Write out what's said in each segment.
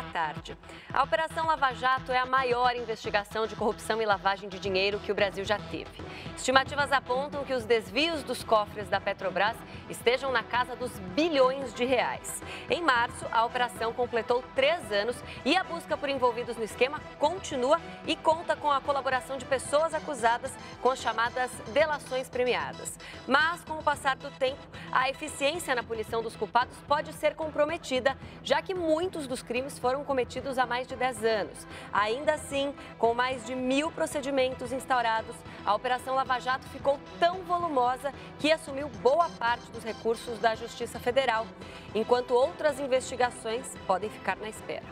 boa tarde. A Operação Lava Jato é a maior investigação de corrupção e lavagem de dinheiro que o Brasil já teve. Estimativas apontam que os desvios dos cofres da Petrobras estejam na casa dos bilhões de reais. Em março, a operação completou três anos e a busca por envolvidos no esquema continua e conta com a colaboração de pessoas acusadas com as chamadas delações premiadas. Mas, com o passar do tempo, a eficiência na punição dos culpados pode ser comprometida, já que muitos dos crimes foram foram cometidos há mais de 10 anos. Ainda assim, com mais de mil procedimentos instaurados, a Operação Lava Jato ficou tão volumosa que assumiu boa parte dos recursos da Justiça Federal, enquanto outras investigações podem ficar na espera.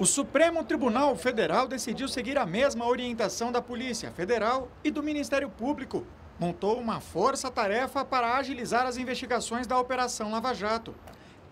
O Supremo Tribunal Federal decidiu seguir a mesma orientação da Polícia Federal e do Ministério Público. Montou uma força-tarefa para agilizar as investigações da Operação Lava Jato.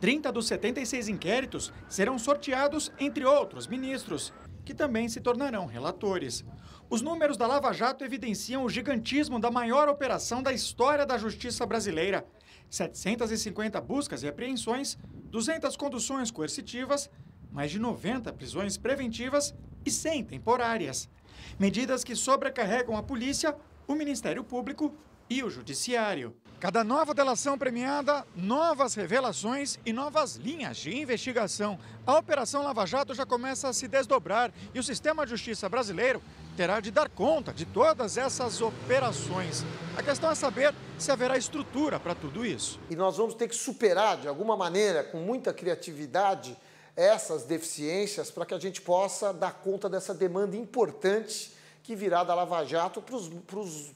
30 dos 76 inquéritos serão sorteados entre outros ministros, que também se tornarão relatores. Os números da Lava Jato evidenciam o gigantismo da maior operação da história da justiça brasileira. 750 buscas e apreensões, 200 conduções coercitivas, mais de 90 prisões preventivas e 100 temporárias. Medidas que sobrecarregam a polícia, o Ministério Público e o Judiciário. Cada nova delação premiada, novas revelações e novas linhas de investigação. A Operação Lava Jato já começa a se desdobrar e o sistema de justiça brasileiro terá de dar conta de todas essas operações. A questão é saber se haverá estrutura para tudo isso. E nós vamos ter que superar, de alguma maneira, com muita criatividade, essas deficiências para que a gente possa dar conta dessa demanda importante que virá da Lava Jato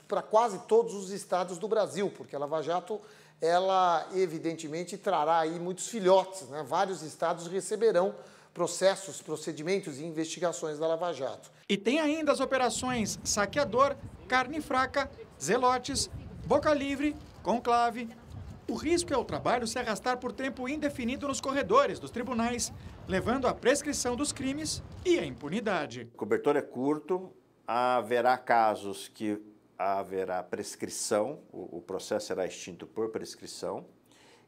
para quase todos os estados do Brasil, porque a Lava Jato, ela evidentemente trará aí muitos filhotes, né? vários estados receberão processos, procedimentos e investigações da Lava Jato. E tem ainda as operações Saqueador, Carne Fraca, Zelotes, Boca Livre, Conclave. O risco é o trabalho se arrastar por tempo indefinido nos corredores dos tribunais, levando à prescrição dos crimes e à impunidade. O cobertor é curto, haverá casos que haverá prescrição, o, o processo será extinto por prescrição,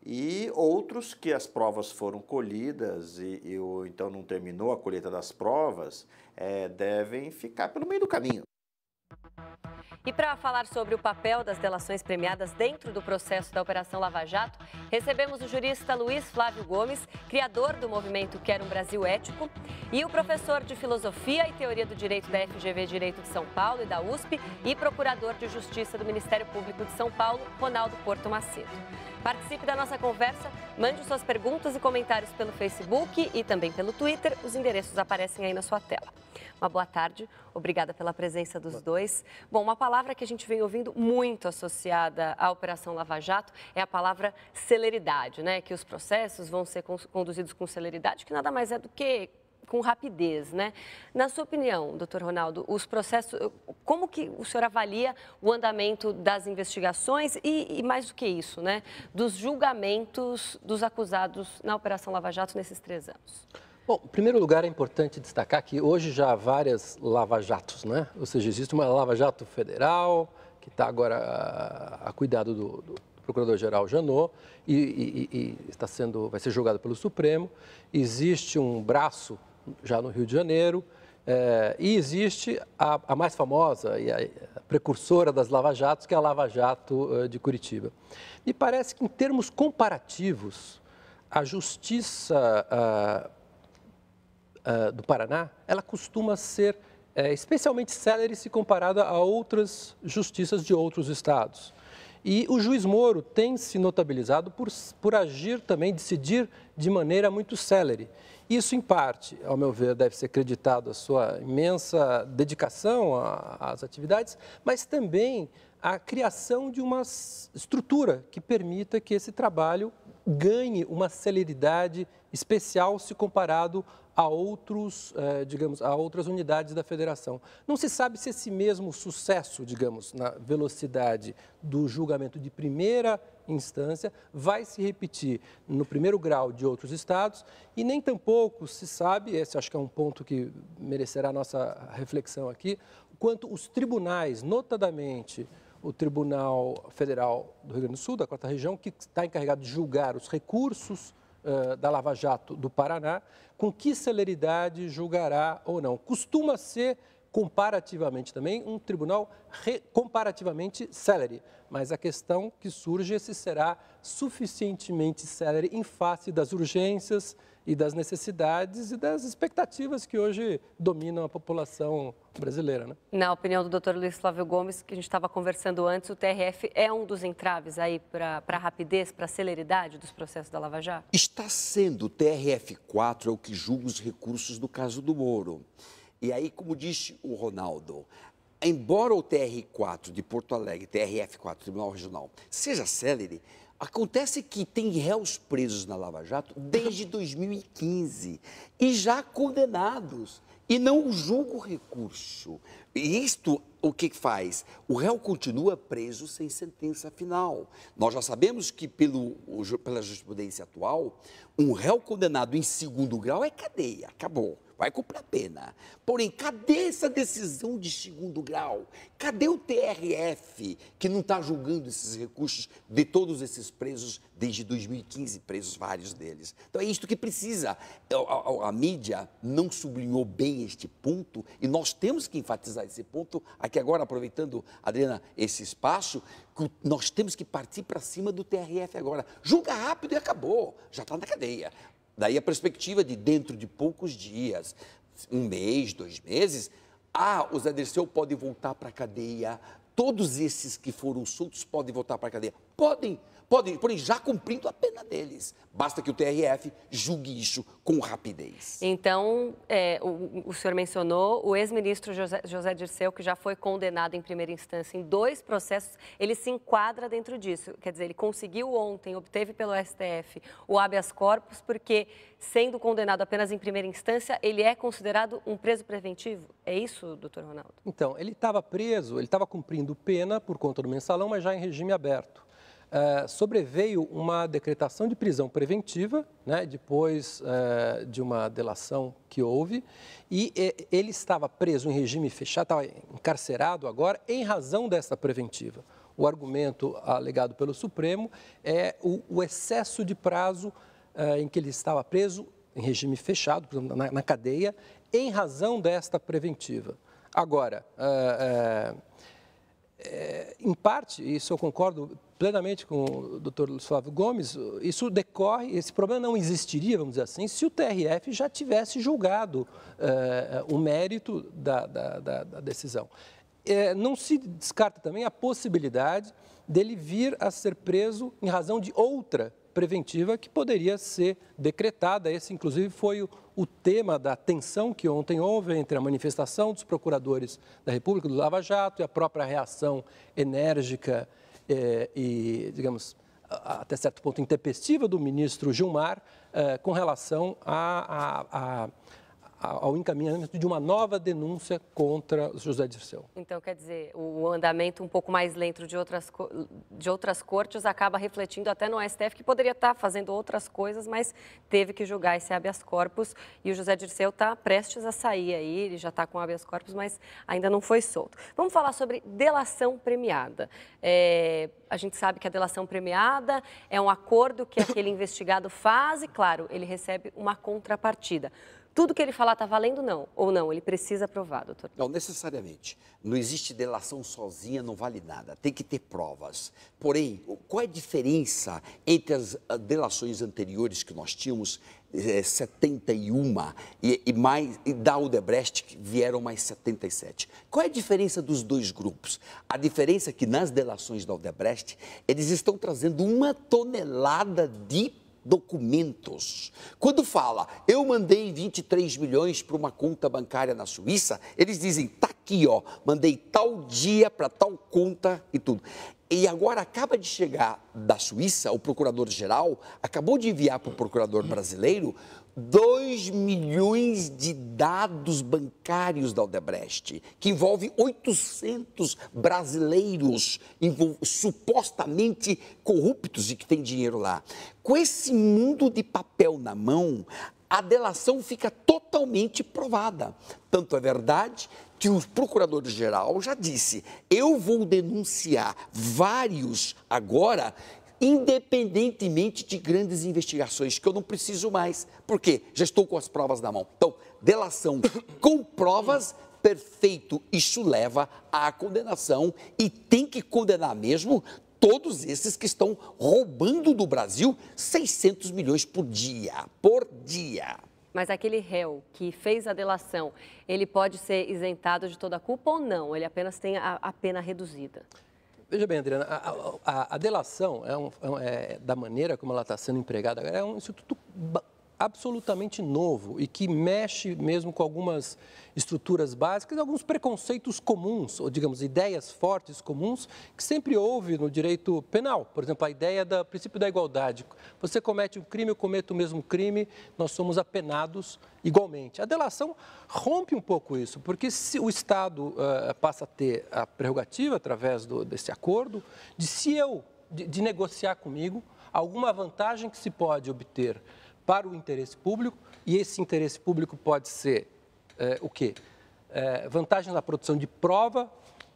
e outros que as provas foram colhidas e, e ou então não terminou a colheita das provas, é, devem ficar pelo meio do caminho. E para falar sobre o papel das delações premiadas dentro do processo da Operação Lava Jato, recebemos o jurista Luiz Flávio Gomes, criador do movimento Quero um Brasil Ético, e o professor de Filosofia e Teoria do Direito da FGV Direito de São Paulo e da USP e procurador de Justiça do Ministério Público de São Paulo, Ronaldo Porto Macedo. Participe da nossa conversa, mande suas perguntas e comentários pelo Facebook e também pelo Twitter. Os endereços aparecem aí na sua tela. Uma boa tarde, Obrigada pela presença dos dois. Bom, uma palavra que a gente vem ouvindo muito associada à Operação Lava Jato é a palavra celeridade, né? Que os processos vão ser conduzidos com celeridade, que nada mais é do que com rapidez, né? Na sua opinião, doutor Ronaldo, os processos, como que o senhor avalia o andamento das investigações e, e, mais do que isso, né, dos julgamentos dos acusados na Operação Lava Jato nesses três anos? Bom, em primeiro lugar, é importante destacar que hoje já há várias lava-jatos, né? Ou seja, existe uma lava-jato federal, que está agora a, a cuidado do, do Procurador-Geral Janot e, e, e, está sendo, vai ser julgado pelo Supremo. Existe um braço já no Rio de Janeiro é, e existe a, a, mais famosa e a, a precursora das lava-jatos, que é a Lava Jato eh, de Curitiba. Me parece que, em termos comparativos, a justiça ah, uh, do Paraná, ela costuma ser é, especialmente célere se comparada a outras justiças de outros estados. E o juiz Moro tem se notabilizado por, por agir também, decidir de maneira muito célere. Isso, em parte, ao meu ver, deve ser creditado à sua imensa dedicação às atividades, mas também à criação de uma estrutura que permita que esse trabalho ganhe uma celeridade especial se comparado a outros, eh, digamos, a outras unidades da federação. Não se sabe se esse mesmo sucesso, digamos, na velocidade do julgamento de primeira instância vai se repetir no primeiro grau de outros estados e nem tampouco se sabe, esse acho que é um ponto que merecerá nossa reflexão aqui, quanto os tribunais, notadamente o Tribunal Federal do Rio Grande do Sul, da Quarta Região, que está encarregado de julgar os recursos uh, da Lava Jato do Paraná, com que celeridade julgará ou não. Costuma ser comparativamente também um tribunal comparativamente celere, mas a questão que surge é se será suficientemente celere em face das urgências e das necessidades e das expectativas que hoje dominam a população brasileira. Né? Na opinião do Dr. Luiz Flávio Gomes, que a gente estava conversando antes, o TRF é um dos entraves aí para a rapidez, para a celeridade dos processos da Lava Jato? Está sendo. O TRF4 é o que julga os recursos do caso do Moro. E aí, como disse o Ronaldo, embora o TR4 de Porto Alegre, TRF4, Tribunal Regional, seja célere, Acontece que tem réus presos na Lava Jato desde 2015 e já condenados e não julga o recurso. E isto o que faz? O réu continua preso sem sentença final. Nós já sabemos que, pelo, pela jurisprudência atual, um réu condenado em segundo grau é cadeia, acabou vai cumprir a pena. Porém, cadê essa decisão de segundo grau? Cadê o TRF que não está julgando esses recursos de todos esses presos desde 2015, presos vários deles? Então é isto que precisa. É, a, a, a mídia não sublinhou bem este ponto e nós temos que enfatizar esse ponto aqui agora, aproveitando, Adriana, esse espaço, que nós temos que partir para cima do TRF agora. Julga rápido e acabou. Já está na cadeia. Daí a perspectiva de dentro de poucos dias, um mês, dois meses, ah, o Zé Dirceu pode voltar para a cadeia, todos esses que foram soltos podem voltar para a cadeia. Podem, podem, porém já cumprindo a pena deles. Basta que o TRF julgue isso com rapidez. Então, é, o, o, senhor mencionou o ex-ministro José, José Dirceu, que já foi condenado em primeira instância em dois processos, ele se enquadra dentro disso. Quer dizer, ele conseguiu ontem, obteve pelo STF o habeas corpus, porque sendo condenado apenas em primeira instância, ele é considerado um preso preventivo? É isso, doutor Ronaldo? Então, ele estava preso, ele estava cumprindo pena por conta do mensalão, mas já em regime aberto. Uh, sobreveio uma decretação de prisão preventiva, né, depois é, de uma delação que houve, e ele estava preso em regime fechado, estava encarcerado agora em razão dessa preventiva. O argumento alegado pelo Supremo é o, o excesso de prazo é, em que ele estava preso em regime fechado, na, na, cadeia, em razão desta preventiva. Agora, é, em parte, isso eu concordo plenamente com o doutor Flávio Gomes, isso decorre, esse problema não existiria, vamos dizer assim, se o TRF já tivesse julgado eh, o mérito da, da, da, da decisão. Eh, não se descarta também a possibilidade dele vir a ser preso em razão de outra preventiva que poderia ser decretada. Esse, inclusive, foi o, o, tema da tensão que ontem houve entre a manifestação dos procuradores da República do Lava Jato e a própria reação enérgica é, e, digamos, até certo ponto intempestiva do ministro Gilmar é, com relação à ao encaminhamento de uma nova denúncia contra José Dirceu. Então, quer dizer, o andamento um pouco mais lento de outras, de outras cortes acaba refletindo até no STF, que poderia estar fazendo outras coisas, mas teve que julgar esse habeas corpus e o José Dirceu está prestes a sair aí, ele já está com habeas corpus, mas ainda não foi solto. Vamos falar sobre delação premiada. É, a gente sabe que a delação premiada é um acordo que aquele investigado faz e, claro, ele recebe uma contrapartida tudo que ele falar está valendo não, ou não, ele precisa provar, doutor? Não, necessariamente. Não existe delação sozinha, não vale nada, tem que ter provas. Porém, qual é a diferença entre as ah, delações anteriores que nós tínhamos, é, eh, 71 e, e mais, e da Odebrecht que vieram mais 77? Qual é a diferença dos dois grupos? A diferença é que nas delações da Odebrecht, eles estão trazendo uma tonelada de documentos. Quando fala, eu mandei 23 milhões para uma conta bancária na Suíça, eles dizem, tá aqui, ó, mandei tal dia para tal conta e tudo. E agora acaba de chegar da Suíça, o procurador-geral acabou de enviar para o procurador brasileiro 2 milhões de dados bancários da Odebrecht, que envolve 800 brasileiros supostamente corruptos e que têm dinheiro lá. Com esse mundo de papel na mão, a delação fica totalmente provada. Tanto é verdade que o procurador-geral já disse: eu vou denunciar vários agora, independentemente de grandes investigações, que eu não preciso mais, porque já estou com as provas na mão. Então, delação com provas. Perfeito, isso leva à condenação e tem que condenar mesmo todos esses que estão roubando do Brasil 600 milhões por dia, por dia. Mas aquele réu que fez a delação, ele pode ser isentado de toda a culpa ou não? Ele apenas tem a, a pena reduzida? Veja bem, Adriana, a, a, a delação é, é, um, é da maneira como ela está sendo empregada agora, é um instituto absolutamente novo e que mexe mesmo com algumas estruturas básicas, alguns preconceitos comuns, ou digamos, ideias fortes comuns, que sempre houve no direito penal. Por exemplo, a ideia do princípio da igualdade. Você comete um crime, eu cometo o mesmo crime, nós somos apenados igualmente. A delação rompe um pouco isso, porque se o Estado uh, passa a ter a prerrogativa, através do, desse acordo, de se eu, de, de negociar comigo alguma vantagem que se pode obter para o interesse público e esse interesse público pode ser é, o quê? É, vantagem na produção de prova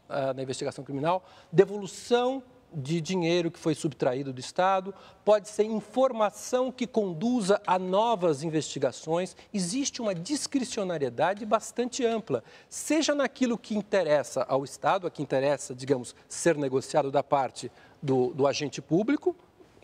é, na investigação criminal, devolução de dinheiro que foi subtraído do Estado, pode ser informação que conduza a novas investigações. Existe uma discricionariedade bastante ampla, seja naquilo que interessa ao Estado, a que interessa, digamos, ser negociado da parte do, do agente público,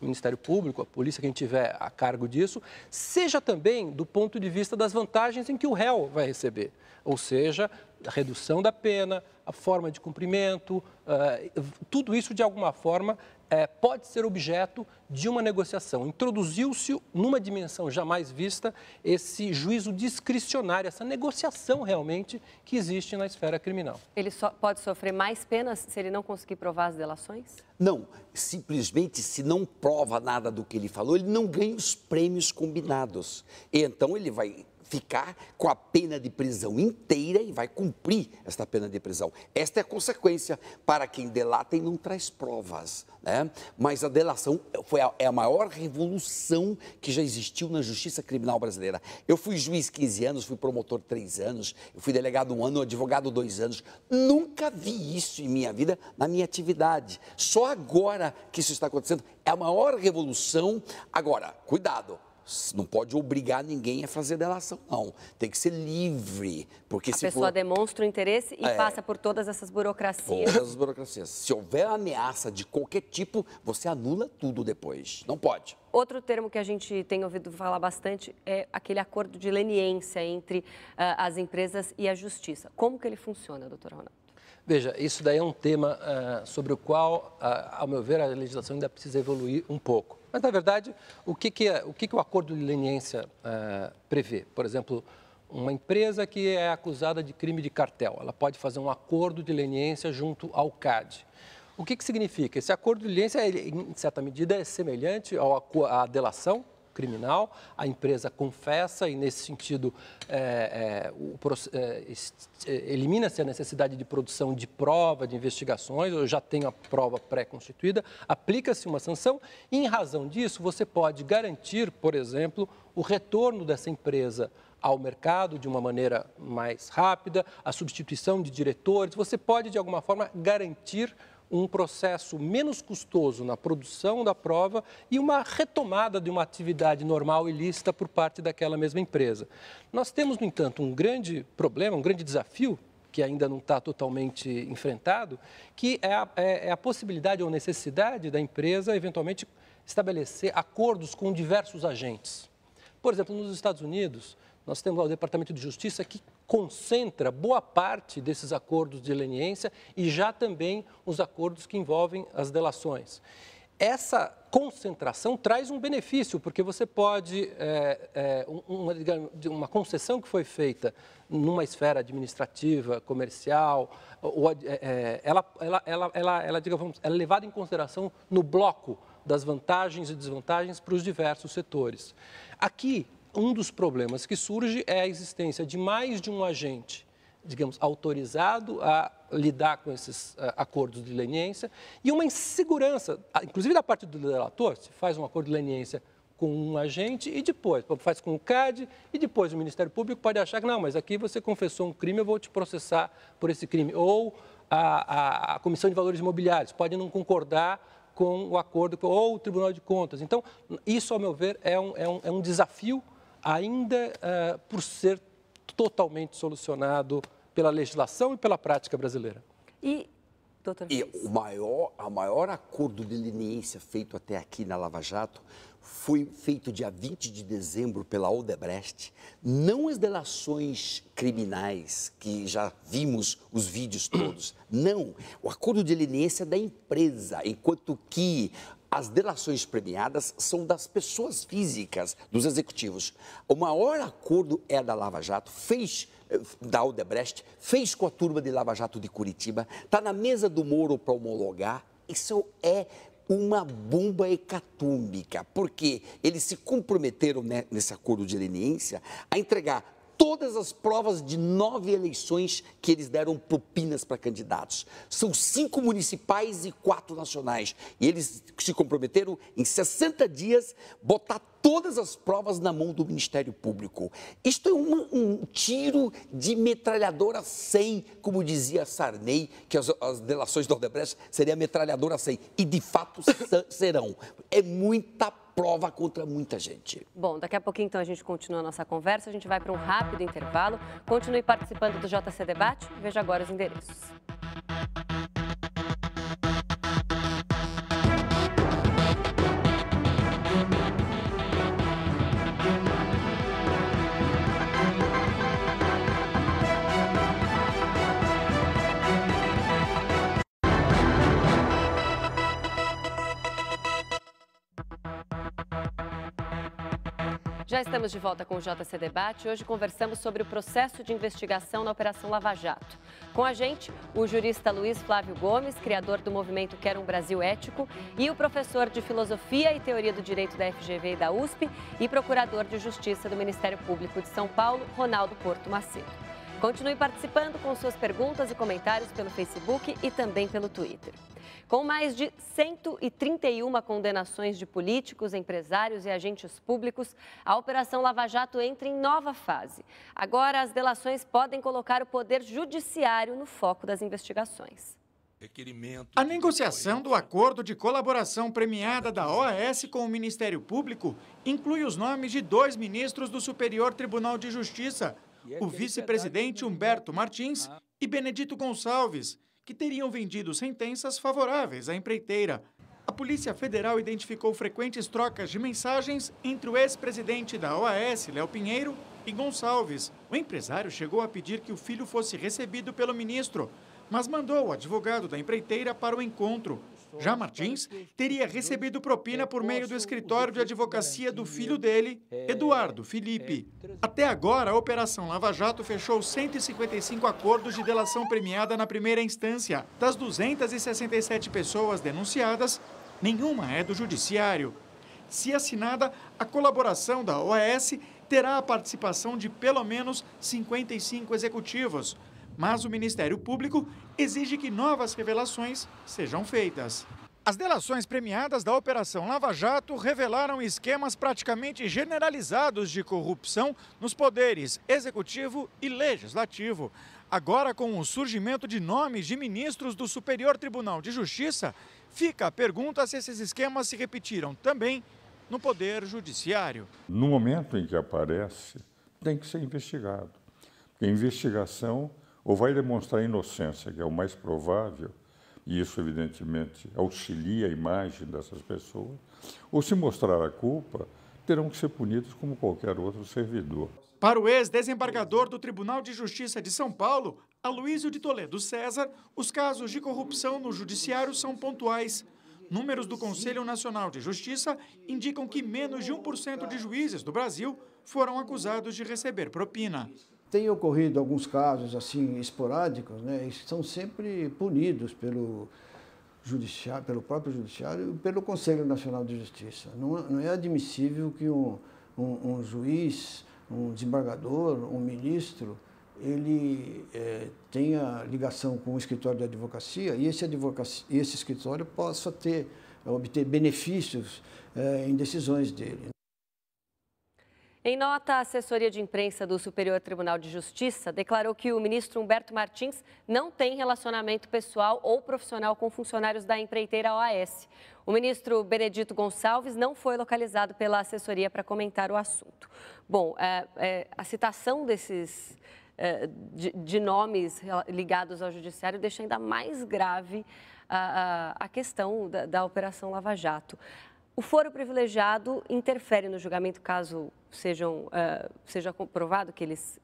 Ministério Público, a polícia, quem tiver a cargo disso, seja também do ponto de vista das vantagens em que o réu vai receber, ou seja, a redução da pena, a forma de cumprimento, eh, tudo isso de alguma forma é, pode ser objeto de uma negociação. Introduziu-se, numa dimensão jamais vista, esse juízo discricionário, essa negociação realmente que existe na esfera criminal. Ele pode sofrer mais penas se ele não conseguir provar as delações? Não, simplesmente se não prova nada do que ele falou, ele não ganha os prêmios combinados. E então ele vai ficar com a pena de prisão inteira e vai cumprir esta pena de prisão. Esta é a consequência para quem delata e não traz provas. Né? Mas a delação foi a, é a maior revolução que já existiu na justiça criminal brasileira. Eu fui juiz 15 anos, fui promotor 3 anos, eu fui delegado um ano, advogado dois anos. Nunca vi isso em minha vida, na minha atividade. Só agora que isso está acontecendo. É a maior revolução. Agora, cuidado não pode obrigar ninguém a fazer delação, não. Tem que ser livre. Porque a pessoa for... demonstra o interesse e é, passa por todas essas burocracias. Todas as burocracias. Se houver ameaça de qualquer tipo, você anula tudo depois. Não pode. Outro termo que a gente tem ouvido falar bastante é aquele acordo de leniência entre uh, as empresas e a justiça. Como que ele funciona, doutor Ronaldo? Veja, isso daí é um tema uh, sobre o qual, uh, ao meu ver, a legislação ainda precisa evoluir um pouco. Mas, na verdade, o que, que, é, o, que, que o acordo de leniência uh, prevê? Por exemplo, uma empresa que é acusada de crime de cartel, ela pode fazer um acordo de leniência junto ao CAD. O que, que significa? Esse acordo de leniência, ele, em certa medida, é semelhante ao, à delação, criminal, a empresa confessa e, nesse sentido, é, é, é, é, elimina-se a necessidade de produção de prova, de investigações, ou já tem a prova pré-constituída, aplica-se uma sanção e, em razão disso, você pode garantir, por exemplo, o retorno dessa empresa ao mercado de uma maneira mais rápida, a substituição de diretores, você pode, de alguma forma, garantir um processo menos custoso na produção da prova e uma retomada de uma atividade normal e lícita por parte daquela mesma empresa. Nós temos, no entanto, um grande problema, um grande desafio que ainda não está totalmente enfrentado, que é a, é, é a possibilidade ou necessidade da empresa eventualmente estabelecer acordos com diversos agentes. Por exemplo, nos Estados Unidos, nós temos lá o Departamento de Justiça que concentra boa parte desses acordos de leniência e já também os acordos que envolvem as delações. Essa concentração traz um benefício, porque você pode. É, é, uma, uma, concessão que foi feita numa esfera administrativa, comercial, ou, é, é ela, ela, ela, ela, ela, diga, vamos, ela é levada em consideração no bloco das vantagens e desvantagens para os diversos setores. Aqui, um dos problemas que surge é a existência de mais de um agente, digamos, autorizado a lidar com esses eh, acordos de leniência e uma insegurança, inclusive da parte do delator, se faz um acordo de leniência com um agente e depois, faz com o CAD e depois o Ministério Público pode achar que não, mas aqui você confessou um crime, eu vou te processar por esse crime. Ou a, a, a Comissão de Valores Imobiliários pode não concordar com o acordo, ou o Tribunal de Contas. Então, isso, ao meu ver, é um, é um, é um desafio ainda uh, por ser totalmente solucionado pela legislação e pela prática brasileira. E, doutor e o maior, a maior acordo de leniência feito até aqui na Lava Jato foi feito dia 20 de dezembro pela Odebrecht, não as delações criminais, que já vimos os vídeos todos, não. O acordo de leniência é da empresa, enquanto que as delações premiadas são das pessoas físicas, dos executivos. O maior acordo é a da Lava Jato, fez eh, da Aldebrecht, fez com a turma de Lava Jato de Curitiba, está na mesa do Moro para homologar. Isso é uma bomba hecatômica, porque eles se comprometeram né, nesse acordo de leniência a entregar todas as provas de nove eleições que eles deram propinas para candidatos. São cinco municipais e quatro nacionais. E eles se comprometeram em 60 dias botar todas as provas na mão do Ministério Público. Isto é um tiro de metralhadora 100, como dizia Sarney, que as, as delações do Odebrecht seria metralhadora 100. E de fato serão. É muita prova contra muita gente. Bom, daqui a pouquinho então a gente continua a nossa conversa, a gente vai para um rápido intervalo. Continue participando do JC Debate, veja agora os endereços. Já estamos de volta com o JC Debate. Hoje conversamos sobre o processo de investigação na Operação Lava Jato. Com a gente, o jurista Luiz Flávio Gomes, criador do movimento Quer um Brasil Ético, e o professor de Filosofia e Teoria do Direito da FGV e da USP e procurador de Justiça do Ministério Público de São Paulo, Ronaldo Porto Macedo. Continue participando com suas perguntas e comentários pelo Facebook e também pelo Twitter. Com mais de 131 condenações de políticos, empresários e agentes públicos, a Operação Lava Jato entra em nova fase. Agora, as delações podem colocar o Poder Judiciário no foco das investigações. A negociação do acordo de colaboração premiada da OAS com o Ministério Público inclui os nomes de dois ministros do Superior Tribunal de Justiça, é o vice-presidente é Humberto Martins e Benedito Gonçalves, que teriam vendido sentenças favoráveis à empreiteira. A Polícia Federal identificou frequentes trocas de mensagens entre o ex-presidente da OAS, Léo Pinheiro, e Gonçalves. O empresário chegou a pedir que o filho fosse recebido pelo ministro, mas mandou o advogado da empreiteira para o encontro. Já Martins teria recebido propina por meio do escritório de advocacia do filho dele, é, Eduardo Felipe. É, Até agora, a Operação Lava Jato fechou 155 acordos de delação premiada na primeira instância. Das 267 pessoas denunciadas, nenhuma é do Judiciário. Se assinada, a colaboração da OAS terá a participação de pelo menos 55 executivos. Mas o Ministério Público exige que novas revelações sejam feitas. As delações premiadas da Operação Lava Jato revelaram esquemas praticamente generalizados de corrupção nos poderes executivo e legislativo. Agora, com o surgimento de nomes de ministros do Superior Tribunal de Justiça, fica a pergunta se esses esquemas se repetiram também no Poder Judiciário. No momento em que aparece, tem que ser investigado. Porque a investigação ou vai demonstrar inocência, que é o mais provável, e isso evidentemente auxilia a imagem dessas pessoas, ou se mostrar a culpa, terão que ser punidos como qualquer outro servidor. Para o ex-desembargador do Tribunal de Justiça de São Paulo, Aloísio de Toledo César, os casos de corrupção no judiciário são pontuais. Números do Conselho Nacional de Justiça indicam que menos de 1% de juízes do Brasil foram acusados de receber propina. Tem ocorrido alguns casos assim esporádicos, né, e são sempre punidos pelo judiciário, pelo próprio judiciário e pelo Conselho Nacional de Justiça. Não, é, não é admissível que um, um, um, juiz, um desembargador, um ministro, ele é, tenha ligação com o escritório de advocacia e esse, advocacia, esse escritório possa ter, obter benefícios é, em decisões dele. Em nota, a assessoria de imprensa do Superior Tribunal de Justiça declarou que o ministro Humberto Martins não tem relacionamento pessoal ou profissional com funcionários da empreiteira OAS. O ministro Benedito Gonçalves não foi localizado pela assessoria para comentar o assunto. Bom, é, é, a citação desses. É, de, de, nomes ligados ao judiciário deixa ainda mais grave a, a, a questão da, da Operação Lava Jato. O foro privilegiado interfere no julgamento caso sejam, uh, seja comprovado que eles,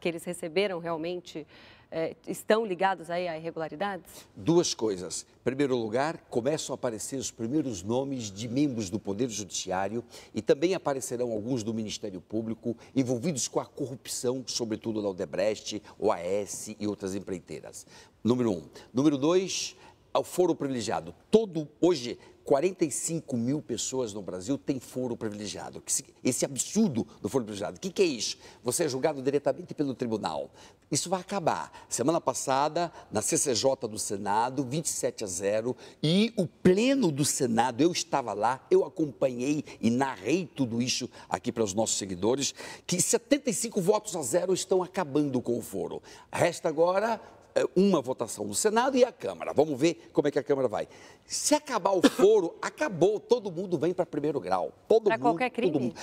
que eles receberam realmente, uh, estão ligados aí a irregularidades? Duas coisas. Em primeiro lugar, começam a aparecer os primeiros nomes de membros do Poder Judiciário e também aparecerão alguns do Ministério Público envolvidos com a corrupção, sobretudo na Odebrecht, OAS e outras empreiteiras. Número um. Número dois ao foro privilegiado. Todo, hoje, 45 mil pessoas no Brasil têm foro privilegiado. Esse absurdo do foro privilegiado. O que, que, é isso? Você é julgado diretamente pelo tribunal. Isso vai acabar. Semana passada, na CCJ do Senado, 27 a 0, e o pleno do Senado, eu estava lá, eu acompanhei e narrei tudo isso aqui para os nossos seguidores, que 75 votos a zero estão acabando com o foro. Resta agora é, uma votação no Senado e a Câmara. Vamos ver como é que a Câmara vai. Se acabar o foro, acabou. Todo mundo vem para primeiro grau. Todo pra mundo, qualquer crime. Todo mundo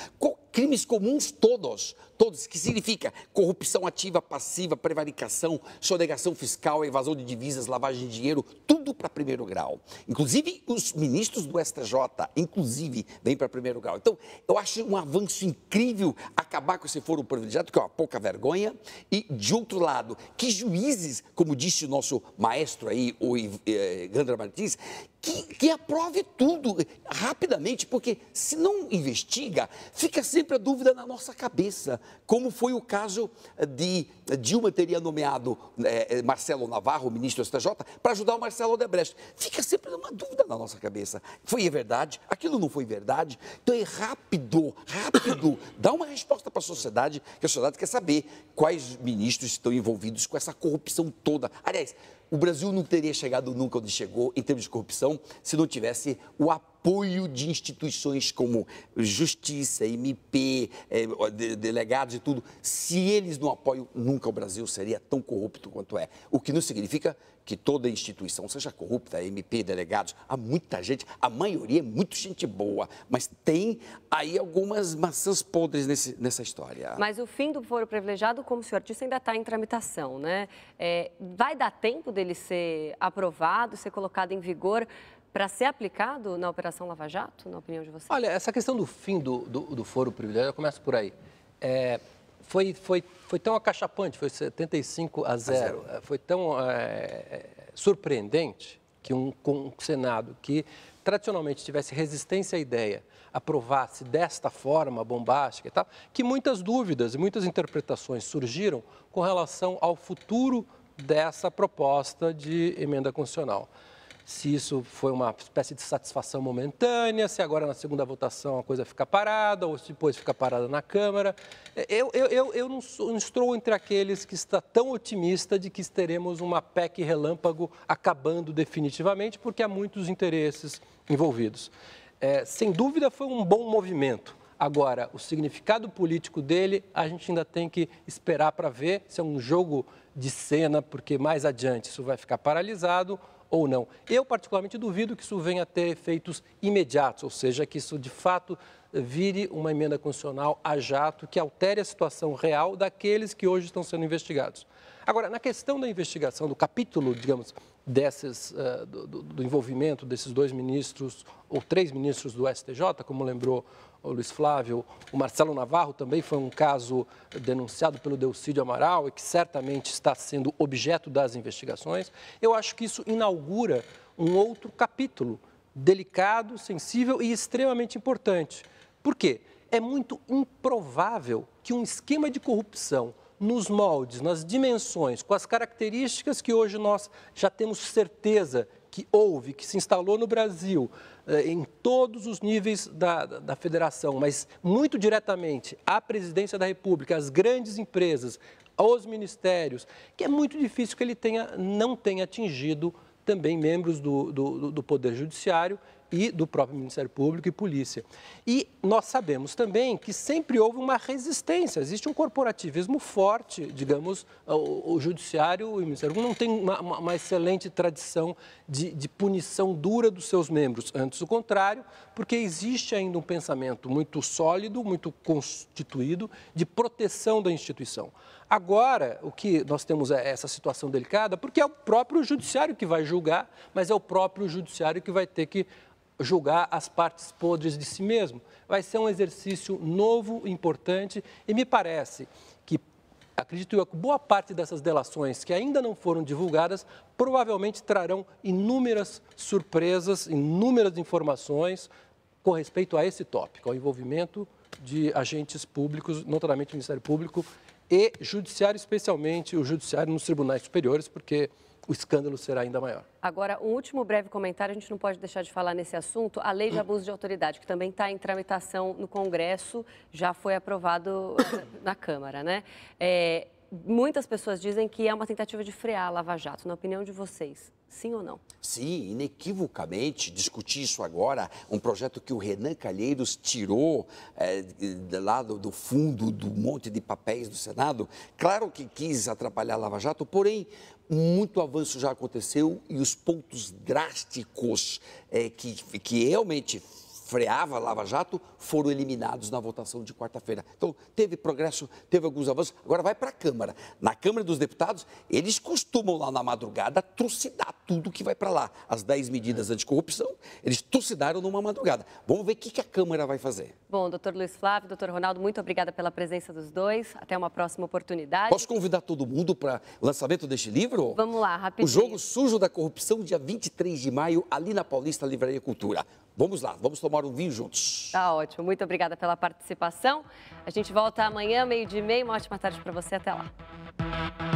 crimes comuns todos, todos, que significa corrupção ativa, passiva, prevaricação, sonegação fiscal, evasão de divisas, lavagem de dinheiro, tudo para primeiro grau. Inclusive os ministros do STJ, inclusive, vêm para primeiro grau. Então, eu acho um avanço incrível acabar com esse foro privilegiado, que é uma pouca vergonha, e de outro lado, que juízes, como disse o nosso maestro aí, o eh, Gandra Martins, que, que aprove tudo rapidamente, porque se não investiga, fica sempre a dúvida na nossa cabeça, como foi o caso eh, de eh, Dilma teria nomeado é, Marcelo Navarro, ministro do STJ, para ajudar o Marcelo Odebrecht. Fica sempre uma dúvida na nossa cabeça. Foi verdade? Aquilo não foi verdade? Então é rápido, rápido, dá uma resposta para a sociedade, que a sociedade quer saber quais ministros estão envolvidos com essa corrupção toda. Aliás, o Brasil não teria chegado nunca onde chegou em termos de corrupção se não tivesse o apoio apoio de instituições como Justiça, MP, é, delegados e tudo. Se eles não apoiam, nunca o Brasil seria tão corrupto quanto é. O que não significa que toda instituição seja corrupta, MP, delegados, há muita gente, a maioria é muito gente boa, mas tem aí algumas maçãs podres nesse, nessa história. Mas o fim do foro privilegiado, como o senhor disse, ainda está em tramitação, né? É, vai dar tempo dele ser aprovado, ser colocado em vigor? para ser aplicado na Operação Lava Jato, na opinião de vocês? Olha, essa questão do fim do, do, do foro privilegiado, começa por aí. É, foi, foi, foi tão acachapante, foi 75 a 0, a é, foi tão é, é, surpreendente que um, um Senado que tradicionalmente tivesse resistência à ideia, aprovasse desta forma bombástica e tal, que muitas dúvidas e muitas interpretações surgiram com relação ao futuro dessa proposta de emenda constitucional se isso foi uma espécie de satisfação momentânea, se agora na segunda votação a coisa fica parada ou se depois fica parada na Câmara. Eu, eu, eu, eu não, sou, não, estou entre aqueles que está tão otimista de que teremos uma PEC relâmpago acabando definitivamente, porque há muitos interesses envolvidos. É, sem dúvida foi um bom movimento. Agora, o significado político dele a gente ainda tem que esperar para ver se é um jogo de cena, porque mais adiante isso vai ficar paralisado ou não. Eu, particularmente, duvido que isso venha a ter efeitos imediatos, ou seja, que isso de fato vire uma emenda constitucional a jato que altere a situação real daqueles que hoje estão sendo investigados. Agora, na questão da investigação, do capítulo, digamos, desses, uh, do, do, envolvimento desses dois ministros, ou três ministros do STJ, como lembrou o Luiz Flávio, o Marcelo Navarro também foi um caso denunciado pelo Delcídio Amaral e que certamente está sendo objeto das investigações. Eu acho que isso inaugura um outro capítulo delicado, sensível e extremamente importante. Por quê? É muito improvável que um esquema de corrupção nos moldes, nas dimensões, com as características que hoje nós já temos certeza que houve, que se instalou no Brasil, eh, em todos os níveis da, da federação, mas muito diretamente à presidência da República, às grandes empresas, aos ministérios, que é muito difícil que ele tenha, não tenha atingido também membros do, do, do Poder Judiciário e do próprio Ministério Público e polícia. E nós sabemos também que sempre houve uma resistência, existe um corporativismo forte, digamos, o, o judiciário e o Ministério Público não tem uma, uma excelente tradição de, de punição dura dos seus membros, antes o contrário, porque existe ainda um pensamento muito sólido, muito constituído, de proteção da instituição. Agora, o que nós temos é essa situação delicada, porque é o próprio judiciário que vai julgar, mas é o próprio judiciário que vai ter que julgar as partes podres de si mesmo. Vai ser um exercício novo, importante e me parece que acredito eu que boa parte dessas delações que ainda não foram divulgadas provavelmente trarão inúmeras surpresas, inúmeras informações com respeito a esse tópico, ao envolvimento de agentes públicos, notadamente o Ministério Público e judiciário, especialmente o judiciário nos tribunais superiores, porque o escândalo será ainda maior. Agora, um último breve comentário, a gente não pode deixar de falar nesse assunto, a lei de hum. abuso de autoridade, que também está em tramitação no Congresso, já foi aprovado na Câmara, né? É, muitas pessoas dizem que é uma tentativa de frear a Lava Jato, na opinião de vocês. Sim ou não? Sim, inequivocamente, discutir isso agora, um projeto que o Renan Calheiros tirou é, lá do, do, fundo do monte de papéis do Senado, claro que quis atrapalhar a Lava Jato, porém, muito avanço já aconteceu e os pontos drásticos é, que, que realmente freava a Lava Jato foram eliminados na votação de quarta-feira. Então, teve progresso, teve alguns avanços. Agora vai para a Câmara. Na Câmara dos Deputados, eles costumam lá na madrugada trucidar tudo que vai para lá. As 10 medidas anticorrupção, eles trucidaram numa madrugada. Vamos ver o que, que a Câmara vai fazer. Bom, doutor Luiz Flávio, doutor Ronaldo, muito obrigada pela presença dos dois. Até uma próxima oportunidade. Posso convidar todo mundo para lançamento deste livro? Vamos lá, rapidinho. O Jogo Sujo da Corrupção, dia 23 de maio, ali na Paulista Livraria Cultura. Vamos lá, vamos tomar um vinho juntos. Tá ótimo, muito obrigada pela participação. A gente volta amanhã, meio de meio. Uma ótima tarde para você, até lá.